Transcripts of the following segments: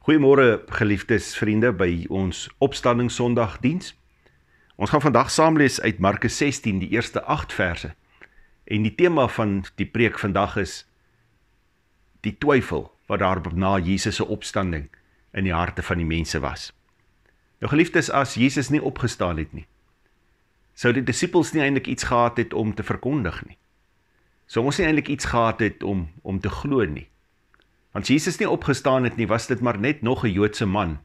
Goeiemôre geliefdes vriende by ons Opstanding Sondag diens. Ons gaan vandag saam lees uit Markus 16 die eerste 8 verse. En die tema van die preek vandag is die twyfel wat daar na Jesus se opstanding in die harte van die mense was. Nou geliefdes, as Jesus nie opgestaan het nie, sou die disippels nie eintlik iets gehad het om te verkondig nie. Sou ons nie eintlik iets gehad het om om te glo nie. Want Jesus nie opgestaan het nie, was dit maar net nog 'n Joodse man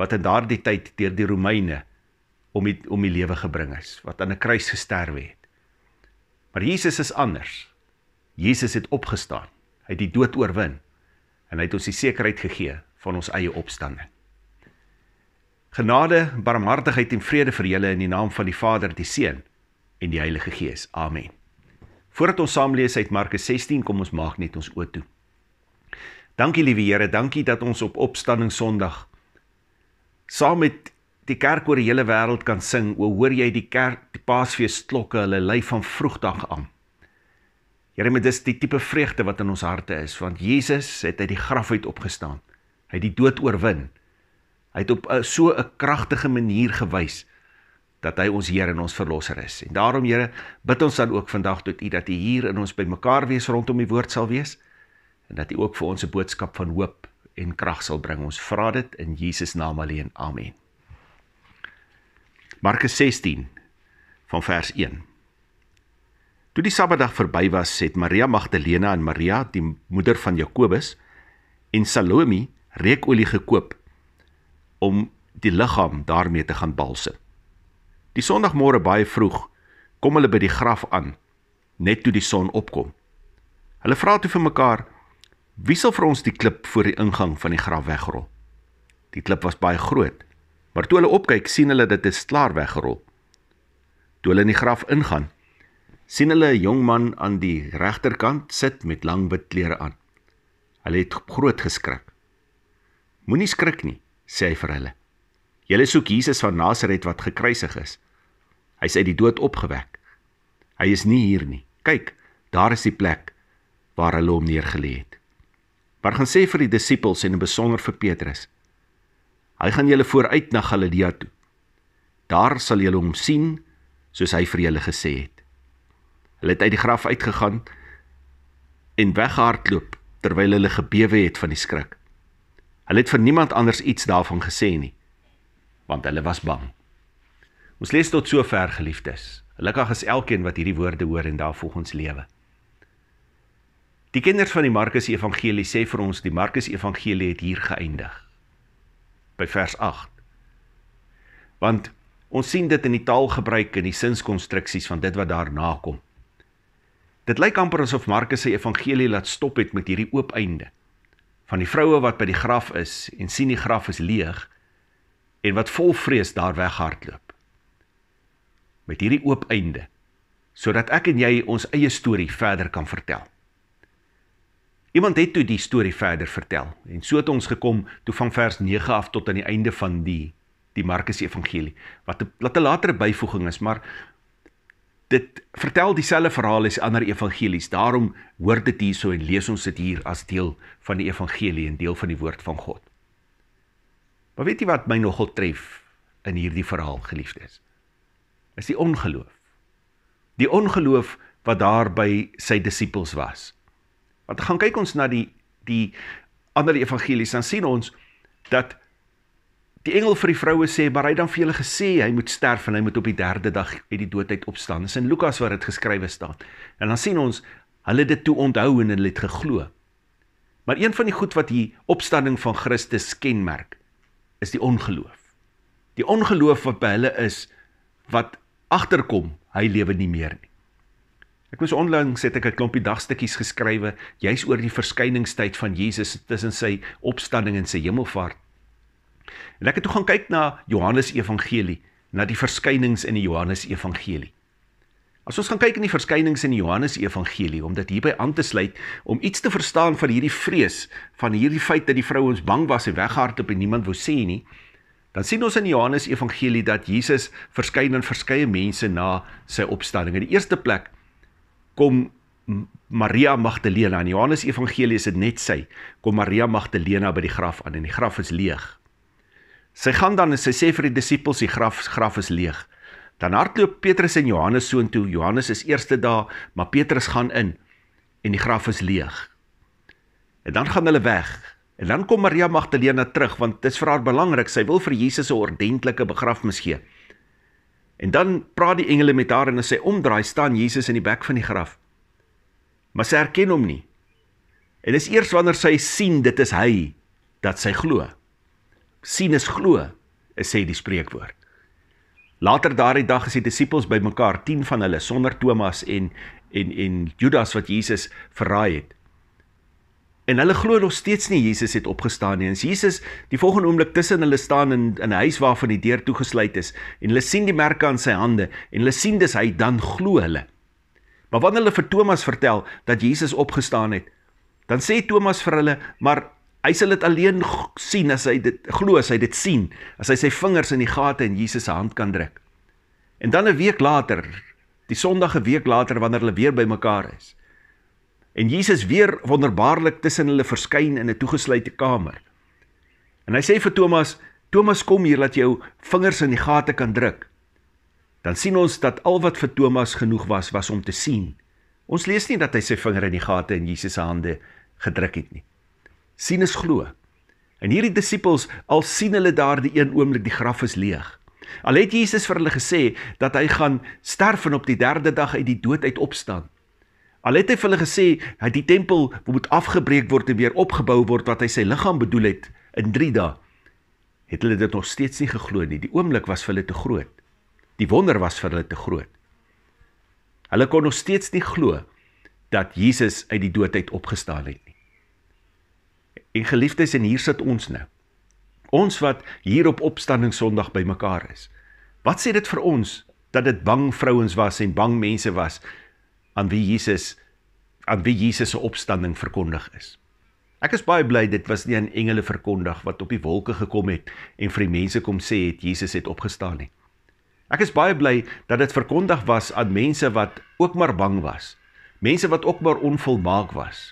wat in daardie tyd deur die Romeine om die, om die lewe gebring is, wat aan 'n kruis gesterwe het. Maar Jesus is anders. Jesus het opgestaan. Hy het die dood oorwin en hy het ons die sekerheid gegee van ons eie opstanding. Genade, barmhartigheid en vrede vir julle in die naam van die Vader, die Seun en die Heilige Gees. Amen. Voordat ons saam lees uit Markus 16, kom ons maak net ons oortoe. Dankie liewe Here, dankie dat ons op opstanding Sondag saam met die kerk oor die hele wêreld kan sing. O hoor jy die kerk die Paasfees klokke, hulle lui van vroegdag aan. Here, met dis die tipe vreugde wat in ons harte is, want Jesus het uit die graf uit opgestaan. Hy het die dood oorwin. Hy het op eh, so 'n kragtige manier gewys dat hy ons Here en ons verlosser is. En daarom Here, bid ons dan ook vandag tot U dat U hier in ons bymekaar wees rondom die woord sal wees en dat U ook vir ons 'n boodskap van hoop en krag sal bring. Ons vra dit in Jesus naam alleen. Amen. Markus 16 van vers 1. Toe die Sabbatdag verby was, het Maria Magdalena en Maria, die moeder van Jakobus, en Salome reukolie gekoop om die liggaam daarmee te gaan balse. Die Sondagmôre baie vroeg kom hulle by die graf aan, net toe die son opkom. Hulle vra toe vir mekaar: Wie sal vir ons die klip voor die ingang van die graf wegrol? Die klip was baie groot, maar toe hulle opkyk, sien hulle dit is klaar weggerol. Toe hulle in die graf ingaan, sien hulle 'n jong man aan die regterkant sit met lang wit klere aan. Hulle het groot geskrik. Moenie skrik nie, sê hy vir hulle. Julle soek Jesus van Nasaret wat gekruisig is. Hy is uit die dood opgewek. Hy is nie hier nie. Kyk, daar is die plek waar hulle hom neerge lê het. Maar gaan sê vir die disippels en in besonder vir Petrus. Hy gaan julle vooruit na Galilea toe. Daar sal julle hom sien soos hy vir julle gesê het. Hulle het uit die graf uitgegaan en weghardloop terwyl hulle gebewe het van die skrik. Hulle het vir niemand anders iets daarvan gesê nie want hulle was bang. Ons lees tot sover geliefdes. Gelukkig is elkeen wat hierdie woorde hoor en daarvolgens lewe. Die kinders van die Markus Evangelie sê vir ons die Markus Evangelie het hier geëindig. By vers 8. Want ons sien dit in die taalgebruik en die sinskonstruksies van dit wat daarna kom. Dit lyk amper asof Markus se evangelie laat stop het met hierdie oop einde van die vroue wat by die graf is en sien die graf is leeg en wat vol vrees daar weghardloop. Met hierdie oop einde sodat ek en jy ons eie storie verder kan vertel. Iemand het toe die storie verder vertel en so het ons gekom toe van vers 9 af tot aan die einde van die die Markus Evangelie wat laat 'n latere byvoeging is maar dit vertel dieselfde verhaal as ander evangelies daarom hoor dit hierso en lees ons dit hier as deel van die evangelie en deel van die woord van God. Maar weet jy wat my nogal tref in hierdie verhaal geliefdes? Is die ongeloof. Die ongeloof wat daar by sy disippels was. Want gaan kyk ons na die die ander evangelies dan sien ons dat die engel vir die vroue sê, "Maar hy het dan vir julle gesê hy moet sterf en hy moet op die 3de dag uit die doodheid opstaan." Dis in Lukas waar dit geskrywe staan. En dan sien ons hulle dit toe onthou en hulle het geglo. Maar een van die goed wat hier opstanding van Christus kenmerk is die ongeloof. Die ongeloof wat by hulle is wat agterkom, hy lewe nie meer nie. Ek was onlangs het ek 'n klompie dagstukkies geskrywe juis oor die verskyningstyd van Jesus tussen sy opstanding en sy hemelvaart. En ek het toe gaan kyk na Johannes Evangelie, na die verskynings in die Johannes Evangelie. As ons gaan kyk in die verskynings in die Johannes Evangelie om dit hierby aan te sluit om iets te verstaan van hierdie vrees, van hierdie feit dat die vrouens bang was en weghardop en niemand wou sê nie, dan sien ons in die Johannes Evangelie dat Jesus verskyn aan verskeie mense na sy opstanding. In die eerste plek kom Maria Magdalena in Johannes Evangelie is dit net sy kom Maria Magdalena by die graf aan en die graf is leeg. Sy gaan dan en sy sê vir die disippels die graf graf is leeg. Dan hardloop Petrus en Johannes soontoe. Johannes is eerste daar, maar Petrus gaan in en die graf is leeg. En dan gaan hulle weg. En dan kom Maria Magdalena terug want dit is vir haar belangrik. Sy wil vir Jesus 'n ordentlike begrafnis gee. En dan praat die engele met haar en hulle sê omdraai staan Jesus in die bek van die graf. Maar sy herken hom nie. En dis eers wanneer sy sien dit is hy dat sy glo. Sien is glo, sê die spreekwoord. Later daardie dag is die disippels bymekaar, 10 van hulle sonder Thomas en en en Judas wat Jesus verraai het. En hulle glo nog steeds nie Jesus het opgestaan nie. En Jesus die volgende oomblik tussen hulle staan in 'n huis waarvan die deur toegesluit is en hulle sien die merke aan sy hande en hulle sien dis hy dan glo hulle. Maar wanneer hulle vir Thomas vertel dat Jesus opgestaan het, dan sê Thomas vir hulle, maar hy sal dit alleen sien as hy dit glo, as hy dit sien, as hy sy vingers in die gate in Jesus se hand kan druk. En dan 'n week later, die Sondag 'n week later wanneer hulle weer bymekaar is, en Jesus weer wonderbaarlik tussen hulle verskyn in 'n toegesluite kamer. En hy sê vir Thomas: "Thomas, kom hier dat jy jou vingers in die gate kan druk." Dan sien ons dat al wat vir Thomas genoeg was, was om te sien. Ons lees nie dat hy sy vinger in die gate in Jesus se hande gedruk het nie. Sien is glo. En hierdie disippels al sien hulle daardie een oomblik die graf is leeg. Al het Jesus vir hulle gesê dat hy gaan sterf en op die 3de dag uit die dood uit opstaan. Al het hy vir hulle gesê dat die tempel moet afgebreek word en weer opgebou word wat hy sy liggaam bedoel het in 3 dae, het hulle dit nog steeds nie geglo nie. Die oomblik was vir hulle te groot. Die wonder was vir hulle te groot. Hulle kon nog steeds nie glo dat Jesus uit die dood uit opgestaan het nie. En geliefdes, en hier sit ons nou. Ons wat hier op Opstanding Sondag bymekaar is. Wat sê dit vir ons dat dit bang vrouens was en bang mense was aan wie Jesus aan wie Jesus se opstanding verkondig is. Ek is baie bly dit was nie 'n engele verkondig wat op die wolke gekom het en vir die mense kom sê het Jesus het opgestaan nie. Ek is baie bly dat dit verkondig was aan mense wat ook maar bang was. Mense wat ook maar onvolmaak was.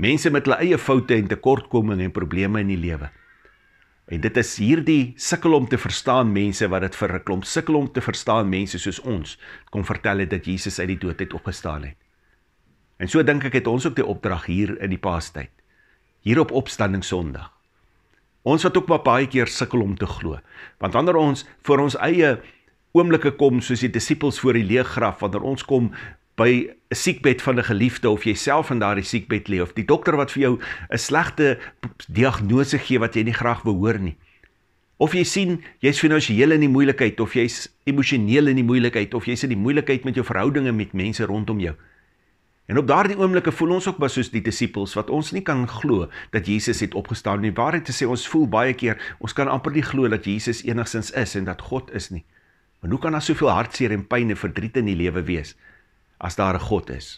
Mense met hulle eie foute en tekortkominge en probleme in die lewe. En dit is hierdie sukkel om te verstaan mense wat dit vir 'n klomp sukkel om te verstaan mense soos ons kom vertel het dat Jesus uit die dood het opgestaan het. En so dink ek het ons ook die opdrag hier in die Paastyd. Hier op Opstanding Sondag. Ons wat ook maar baie keer sukkel om te glo, want wanneer ons vir ons eie oomblikke kom soos die disippels voor die leë graf wanneer ons kom by 'n siekbed van 'n geliefde of jouself in daardie siekbed lê of die dokter wat vir jou 'n slegte diagnose gee wat jy nie graag wil hoor nie. Of jy sien jy's finansiëel in die moeilikheid of jy's emosioneel in die moeilikheid of jy's in die moeilikheid met jou verhoudinge met mense rondom jou. En op daardie oomblikke voel ons ook maar soos die disippels wat ons nie kan glo dat Jesus het opgestaan nie. Waarheid te sê, ons voel baie keer, ons kan amper nie glo dat Jesus enigsins is en dat God is nie. Maar hoe kan daar soveel hartseer en pyn en verdriet in die lewe wees? as daar 'n God is.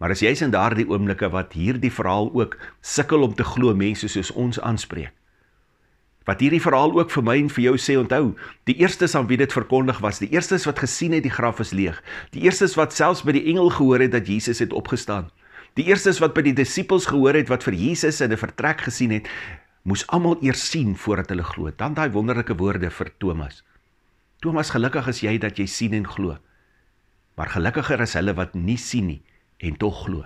Maar as jy's in daardie oomblikke wat hierdie verhaal ook sukkel om te glo mense soos ons aanspreek. Wat hierdie verhaal ook vir my en vir jou sê, onthou, die eerstes aan wie dit verkondig was, die eerstes wat gesien het die graf is leeg, die eerstes wat selfs by die engel gehoor het dat Jesus het opgestaan. Die eerstes wat by die disippels gehoor het wat vir Jesus in 'n vertrek gesien het, moes almal eers sien voordat hulle glo. Dan daai wonderlike woorde vir Thomas. Thomas, gelukkig is jy dat jy sien en glo maar gelukkiger is hulle wat nie sien nie en tog glo.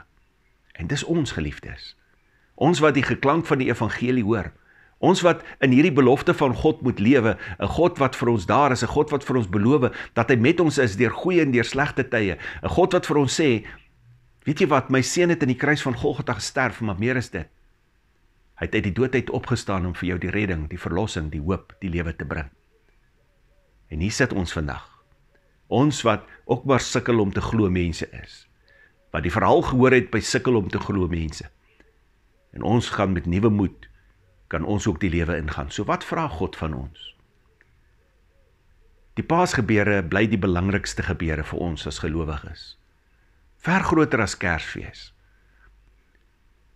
En dis ons geliefdes. Ons wat die geklank van die evangelie hoor. Ons wat in hierdie belofte van God moet lewe, 'n God wat vir ons daar is, 'n God wat vir ons beloof dat hy met ons is deur goeie en deur slegte tye, 'n God wat vir ons sê, weet jy wat, my seun het in die kruis van Golgotha gesterf, maar meer is dit. Hy het uit die dood uit opgestaan om vir jou die redding, die verlossing, die hoop, die lewe te bring. En hier sit ons vandag ons wat ook maar sukkel om te glo mense is. Wat die verhaal gehoor het by sukkel om te glo mense. En ons gaan met nuwe moed kan ons ook die lewe ingaan. So wat vra God van ons? Die Paasgebeure bly die belangrikste gebeure vir ons as gelowiges. Ver groter as Kersfees.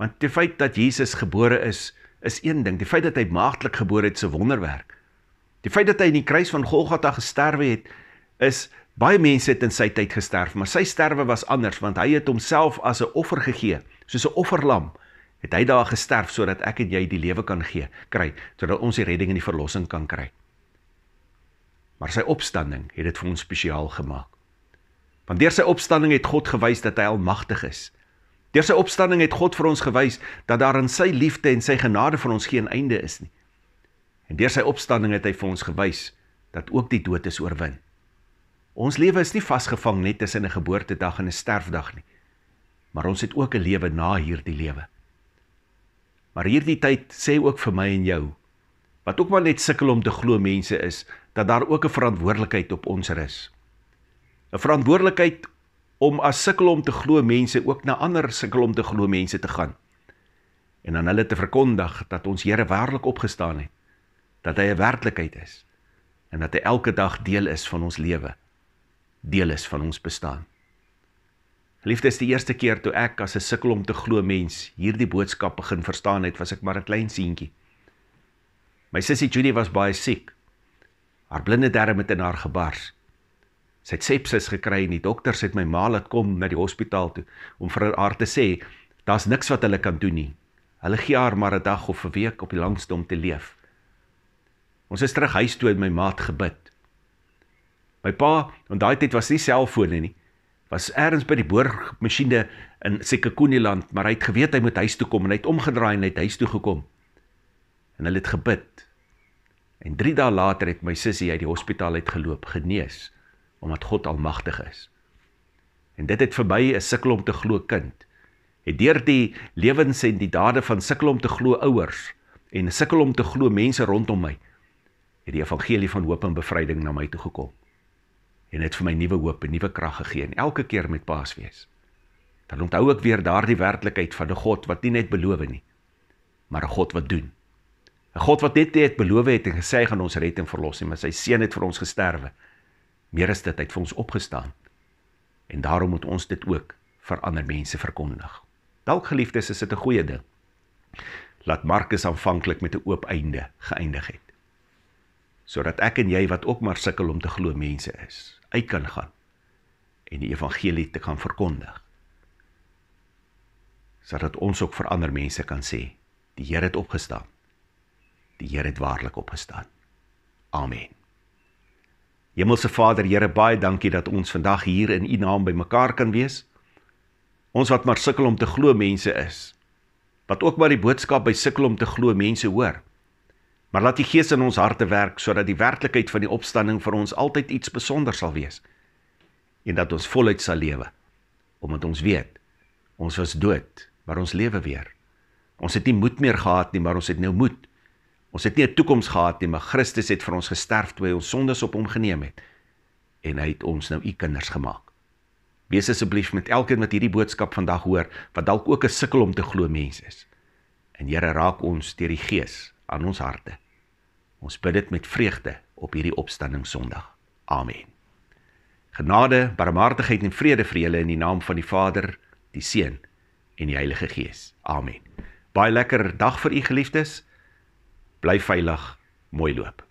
Want die feit dat Jesus gebore is, is een ding. Die feit dat hy maagdelik gebore het, se wonderwerk. Die feit dat hy in die kruis van Golgatha gesterwe het, is Baie mense het in sy tyd gesterf, maar sy sterwe was anders want hy het homself as 'n offer gegee, soos 'n offerlam. Het hy daar gesterf sodat ek en jy die lewe kan gee, kry, sodat ons die redding en die verlossing kan kry. Maar sy opstanding het dit vir ons spesiaal gemaak. Want deur sy opstanding het God gewys dat hy almagtig is. Deur sy opstanding het God vir ons gewys dat daar in sy liefde en sy genade vir ons geen einde is nie. En deur sy opstanding het hy vir ons gewys dat ook die dood is oorwin. Ons lewe is nie vasgevang net tussen 'n geboortedag en 'n sterfdag nie. Maar ons het ook 'n lewe na hierdie lewe. Maar hierdie tyd sê ook vir my en jou wat ook maar net sukkel om te glo mense is dat daar ook 'n verantwoordelikheid op ons rus. 'n Verantwoordelikheid om as sukkel om te glo mense ook na ander sukkel om te glo mense te gaan en aan hulle te verkondig dat ons Here werklik opgestaan het, dat hy 'n werklikheid is en dat hy elke dag deel is van ons lewe deel is van ons bestaan. Liefdes, die eerste keer toe ek as 'n sukkel om te glo mens hierdie boodskap begin verstaan het, was ek maar 'n klein seentjie. My sussie Judy was baie siek. Haar blinde darm het in haar gebars. Sy het sepsis gekry en die dokters het my ma laat kom na die hospitaal toe om vir haar te sê daar's niks wat hulle kan doen nie. Hulle gee haar maar 'n dag of 'n week op die langste om te leef. Ons is terug huis toe en my maat gebid. My pa, want daai tyd was nie selfone nie. Was eers by die boormasjiene in Sekekuniland, maar hy het geweet hy moet huis toe kom en hy het omgedraai en hy het huis toe gekom. En hulle het gebid. En 3 dae later het my sussie uit die hospitaal uit geloop, genees omdat God almagtig is. En dit het verby 'n sukkel om te glo kind. Het deur die lewens en die dade van sukkel om te glo ouers en sukkel om te glo mense rondom my, het die evangelie van hoop en bevryding na my toe gekom en dit vir my nuwe hoop en nuwe krag gegee en elke keer met Paasfees. Dan onthou ek weer daardie werklikheid van 'n God wat nie net beloof nie, maar 'n God wat doen. 'n God wat net het beloof het en gesê hy gaan ons red en verlos en my seun het vir ons gesterwe. Meer as dit, hy het vir ons opgestaan. En daarom moet ons dit ook vir ander mense verkondig. Dalk geliefdes is dit 'n goeie ding. Laat Markus aanvanklik met 'n oop einde geëindig het sodat ek en jy wat ook maar sukkel om te glo mense is, uit kan gaan en die evangelie te kan verkondig. Sodat ons ook vir ander mense kan sê, die Here het opgestaan. Die Here het waarlik opgestaan. Amen. Hemelse Vader, Here, baie dankie dat ons vandag hier in U naam bymekaar kan wees. Ons wat maar sukkel om te glo mense is, wat ook maar die boodskap by sukkel om te glo mense hoor. Maar laat die Gees in ons harte werk sodat die werklikheid van die opstanding vir ons altyd iets spesonder sal wees en dat ons voluit sal lewe omdat ons weet ons was dood maar ons lewe weer. Ons het nie moed meer gehad nie maar ons het nou moed. Ons het nie 'n toekoms gehad nie maar Christus het vir ons gesterf toe hy ons sondes op hom geneem het en hy het ons nou u kinders gemaak. Wees asseblief met elkeen wat hierdie boodskap vandag hoor wat dalk ook 'n sukkel om te glo mens is. En Here raak ons deur die Gees aan ons harte. Ons bid dit met vreugde op hierdie opstanding Sondag. Amen. Genade, barmhartigheid en vrede vir julle in die naam van die Vader, die Seun en die Heilige Gees. Amen. Baie lekker dag vir u geliefdes. Bly veilig. Mooi loop.